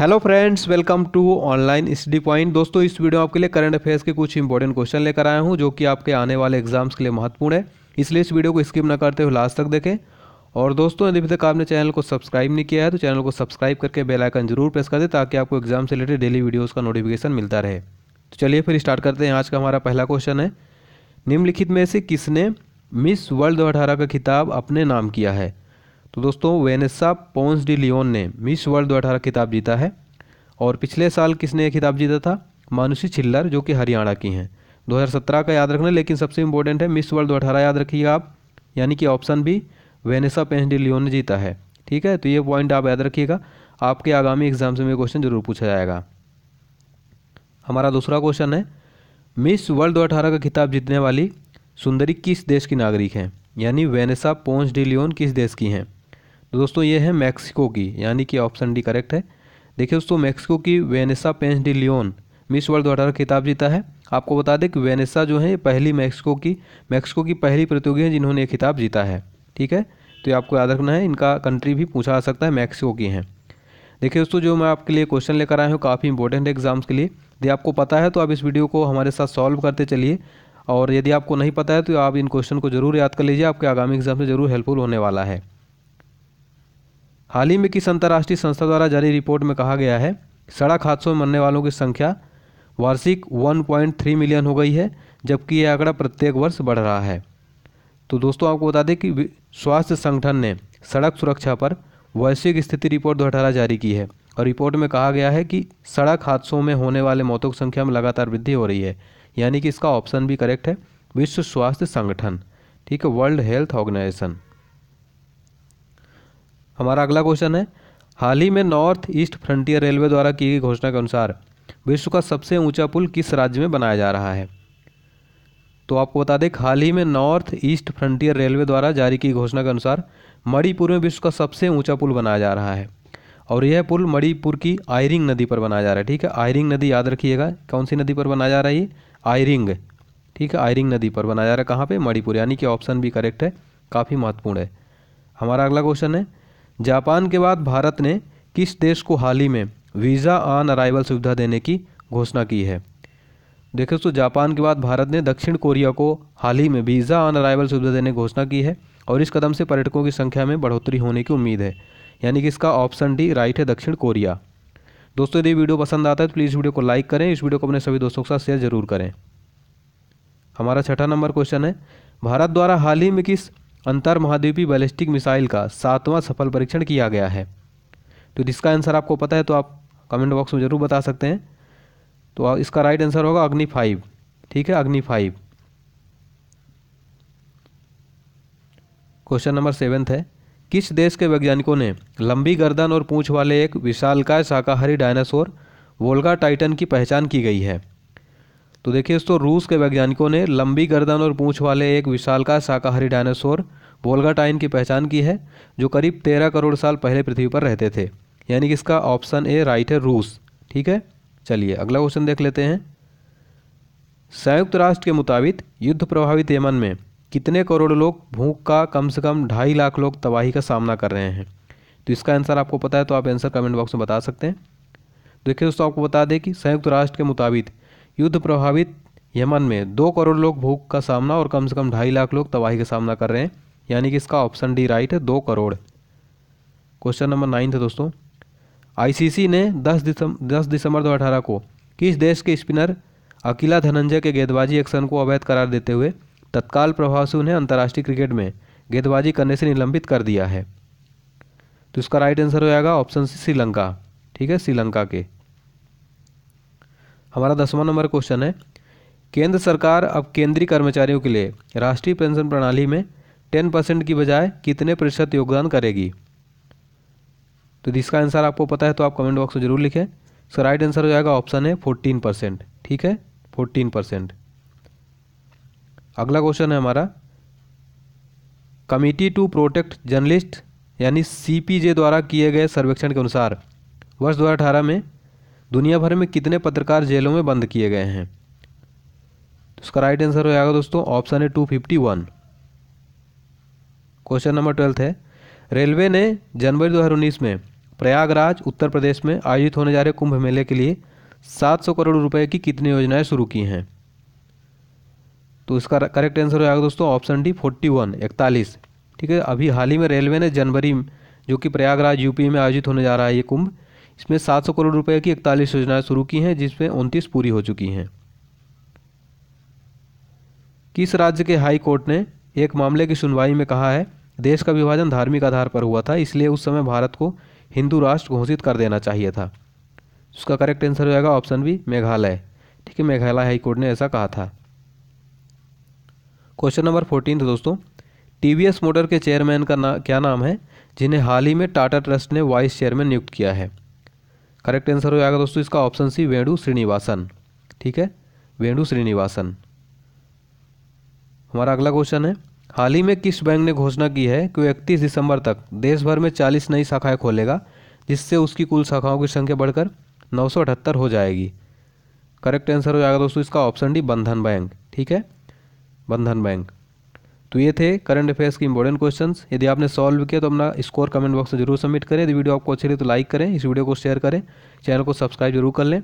hello friends welcome to online study point दोस्तों इस video आपके लिए करंट अफेयर्स के कुछ इंपॉर्टेंट क्वेश्चन लेकर आया हूं जो कि आपके आने वाले एग्जाम्स के लिए महत्वपूर्ण है इसलिए इस वीडियो को स्किप ना करते हुए लास्ट तक देखें और दोस्तों यदि अभी तक आपने चैनल को सब्सक्राइब नहीं किया है तो चैनल को सब्सक्राइब करके बेलाइकन जरूर प्रेस कर दें ताकि आपको एग्जाम से रिलेटेड डेली वीडियोज़ का नोटिफिकेशन मिलता रहे तो चलिए फिर स्टार्ट करते हैं आज का हमारा पहला क्वेश्चन है निम्नलिखित में से किसने मिस वर्ल्ड दो का खिताब अपने नाम किया है तो दोस्तों वेनेसा पोन्स डी लियोन ने मिस वर्ल्ड दो अठारह खिताब जीता है और पिछले साल किसने खिताब जीता था मानुषी छिल्लर जो कि हरियाणा की हैं 2017 का याद रखना लेकिन सबसे इंपॉर्टेंट है मिस वर्ल्ड अठारह याद रखिएगा आप यानी कि option B Vanessa de Leon ने जीता है ठीक है तो ये पॉइंट आप याद रखिएगा आपके आगामी एग्जाम से क्वेश्चन जरूर पूछा जाएगा हमारा दूसरा क्वेश्चन है मिस वर्ल्ड दो का खिताब जीतने वाली सुंदरी किस देश की नागरिक हैं यानी वेनेसा पोन्स डी लियोन किस देश की हैं तो दोस्तों ये है मैक्सिको की यानी कि ऑप्शन डी करेक्ट है देखिए दोस्तों मैक्सिको की Vanessa Ponce de Leon Miss World दो अठारह खिताब जीता है आपको बता दें कि वेनेसा जो है पहली मैक्सिको की मैक्सिको की पहली प्रतियोगी है जिन्होंने ये खिताब जीता है ठीक है तो ये आपको याद रखना है इनका कंट्री भी पूछा जा सकता है मैक्सिको की हैं देखिए दोस्तों जो मैं आपके लिए क्वेश्चन लेकर आया हूँ काफ़ी इंपॉर्टेंट है एग्जाम्स के लिए यदि आपको पता है तो आप इस वीडियो को हमारे साथ सॉल्व करते चलिए और यदि आपको नहीं पता है तो आप इन क्वेश्चन को जरूर याद कर लीजिए आपके आगामी एग्जाम से जरूर हेल्पफुल होने वाला है हाल ही में किस अंतर्राष्ट्रीय संस्था द्वारा जारी रिपोर्ट में कहा गया है सड़क हादसों में मरने वालों की संख्या वार्षिक 1.3 मिलियन हो गई है जबकि यह आंकड़ा प्रत्येक वर्ष बढ़ रहा है तो दोस्तों आपको बता दें कि स्वास्थ्य संगठन ने सड़क सुरक्षा पर वैश्विक स्थिति रिपोर्ट दो जारी की है और रिपोर्ट में कहा गया है कि सड़क हादसों में होने वाले मौतों की संख्या में लगातार वृद्धि हो रही है यानी कि इसका ऑप्शन भी करेक्ट है विश्व स्वास्थ्य संगठन ठीक है वर्ल्ड हेल्थ ऑर्गेनाइजेशन हमारा अगला क्वेश्चन है हाल ही में नॉर्थ ईस्ट फ्रंटियर रेलवे द्वारा की गई घोषणा के अनुसार विश्व का सबसे ऊंचा पुल किस राज्य में बनाया जा रहा है तो आपको बता दें हाल ही में नॉर्थ ईस्ट फ्रंटियर रेलवे द्वारा जारी की घोषणा के अनुसार मणिपुर में विश्व का सबसे ऊंचा पुल बनाया जा रहा है और यह पुल मणिपुर की आयरिंग नदी पर बनाया जा रहा है ठीक है आयरिंग नदी याद रखिएगा कौन सी नदी पर बनाया जा रहा है आयरिंग ठीक है आयरिंग नदी पर बनाया जा रहा है कहाँ पर मणिपुर यानी कि ऑप्शन भी करेक्ट है काफ़ी महत्वपूर्ण है हमारा अगला क्वेश्चन है जापान के बाद भारत ने किस देश को हाल ही में वीज़ा ऑन अराइवल सुविधा देने की घोषणा की है देखो दोस्तों जापान के बाद भारत ने दक्षिण कोरिया को हाल ही में वीज़ा ऑन अराइवल सुविधा देने की घोषणा की है और इस कदम से पर्यटकों की संख्या में बढ़ोतरी होने की उम्मीद है यानी कि इसका ऑप्शन डी राइट है दक्षिण कोरिया दोस्तों यदि वीडियो पसंद आता है तो प्लीज़ वीडियो को लाइक करें इस वीडियो को अपने सभी दोस्तों के साथ शेयर जरूर करें हमारा छठा नंबर क्वेश्चन है भारत द्वारा हाल ही में किस अंतर महाद्वीपी बैलिस्टिक मिसाइल का सातवां सफल परीक्षण किया गया है तो जिसका आंसर आपको पता है तो आप कमेंट बॉक्स में ज़रूर बता सकते हैं तो इसका राइट आंसर होगा अग्नि फाइव ठीक है अग्नि फाइव क्वेश्चन नंबर सेवेंथ है किस देश के वैज्ञानिकों ने लंबी गर्दन और पूंछ वाले एक विशालकाय शाकाहारी डायनासोर वोल्गा टाइटन की पहचान की गई है तो देखिए दोस्तों रूस के वैज्ञानिकों ने लंबी गर्दन और पूंछ वाले एक का शाकाहारी डायनासोर वोल्गाटाइन की पहचान की है जो करीब तेरह करोड़ साल पहले पृथ्वी पर रहते थे यानी कि इसका ऑप्शन ए राइट है रूस ठीक है चलिए अगला क्वेश्चन देख लेते हैं संयुक्त राष्ट्र के मुताबिक युद्ध प्रभावित यमन में कितने करोड़ लोग भूख का कम से कम ढाई लाख लोग तबाही का सामना कर रहे हैं तो इसका आंसर आपको पता है तो आप आंसर कमेंट बॉक्स में बता सकते हैं देखिए दोस्तों आपको बता दें कि संयुक्त राष्ट्र के मुताबिक युद्ध प्रभावित यमन में दो करोड़ लोग भूख का सामना और कम से कम ढाई लाख लोग तबाही का सामना कर रहे हैं यानी कि इसका ऑप्शन डी राइट है दो करोड़ क्वेश्चन नंबर नाइन्थ है दोस्तों आईसीसी ने 10 दिसंबर दस दिसंबर दो अठारह को किस देश के स्पिनर अकीला धनंजय के गेंदबाजी एक्शन को अवैध करार देते हुए तत्काल प्रभाव से उन्हें अंतर्राष्ट्रीय क्रिकेट में गेंदबाजी करने से निलंबित कर दिया है तो इसका राइट आंसर हो जाएगा ऑप्शन सी श्रीलंका ठीक है श्रीलंका के हमारा दसवां नंबर क्वेश्चन है केंद्र सरकार अब केंद्रीय कर्मचारियों के लिए राष्ट्रीय पेंशन प्रणाली में टेन परसेंट की बजाय कितने प्रतिशत योगदान करेगी तो इसका आंसर आपको पता है तो आप कमेंट बॉक्स में जरूर लिखें सो राइट आंसर हो जाएगा ऑप्शन है फोर्टीन परसेंट ठीक है फोर्टीन परसेंट अगला क्वेश्चन है हमारा कमिटी टू प्रोटेक्ट जर्नलिस्ट यानी सी द्वारा किए गए सर्वेक्षण के अनुसार वर्ष दो में दुनिया भर में कितने पत्रकार जेलों में बंद किए गए हैं उसका राइट आंसर हो जाएगा दोस्तों ऑप्शन है two fifty one question number twelfth है रेलवे ने जनवरी उन्नीस में प्रयागराज उत्तर प्रदेश में आयोजित होने जा रहे कुंभ मेले के लिए 700 करोड़ रुपए की कितनी योजनाएं शुरू की हैं तो इसका करेक्ट आंसर हो जाएगा दोस्तों ऑप्शन डी फोर्टी वन इकतालीस ठीक है अभी हाल ही में रेलवे ने जनवरी जो कि प्रयागराज यूपी में आयोजित होने जा रहा है ये कुंभ इसमें 700 करोड़ रुपए की इकतालीस योजनाएं शुरू की हैं जिसमें उनतीस पूरी हो चुकी हैं किस राज्य के हाई कोर्ट ने एक मामले की सुनवाई में कहा है देश का विभाजन धार्मिक आधार पर हुआ था इसलिए उस समय भारत को हिंदू राष्ट्र घोषित कर देना चाहिए था उसका करेक्ट आंसर हो जाएगा ऑप्शन बी मेघालय ठीक है मेघालय हाईकोर्ट ने ऐसा कहा था क्वेश्चन नंबर फोर्टीन दोस्तों टीवीएस मोटर के चेयरमैन का ना क्या नाम है जिन्हें हाल ही में टाटा ट्रस्ट ने वाइस चेयरमैन नियुक्त किया है करेक्ट आंसर हो जाएगा दोस्तों इसका ऑप्शन सी वेणु श्रीनिवासन ठीक है वेणु श्रीनिवासन हमारा अगला क्वेश्चन है हाल ही में किस बैंक ने घोषणा की है कि इकतीस दिसंबर तक देश भर में चालीस नई शाखाएं खोलेगा जिससे उसकी कुल शाखाओं की संख्या बढ़कर नौ हो जाएगी करेक्ट आंसर हो जाएगा दोस्तों इसका ऑप्शन डी बंधन बैंक ठीक है बंधन बैंक तो ये थे करंट अफेयर्स के इंपॉर्टेंट क्वेश्चन यदि आपने सॉल्व किया तो अपना स्कोर कमेंट बॉक्स में जरूर सबमिट करें यदि वीडियो आपको अच्छी लगे तो लाइक करें इस वीडियो को शेयर करें चैनल को सब्सक्राइब जरूर कर लें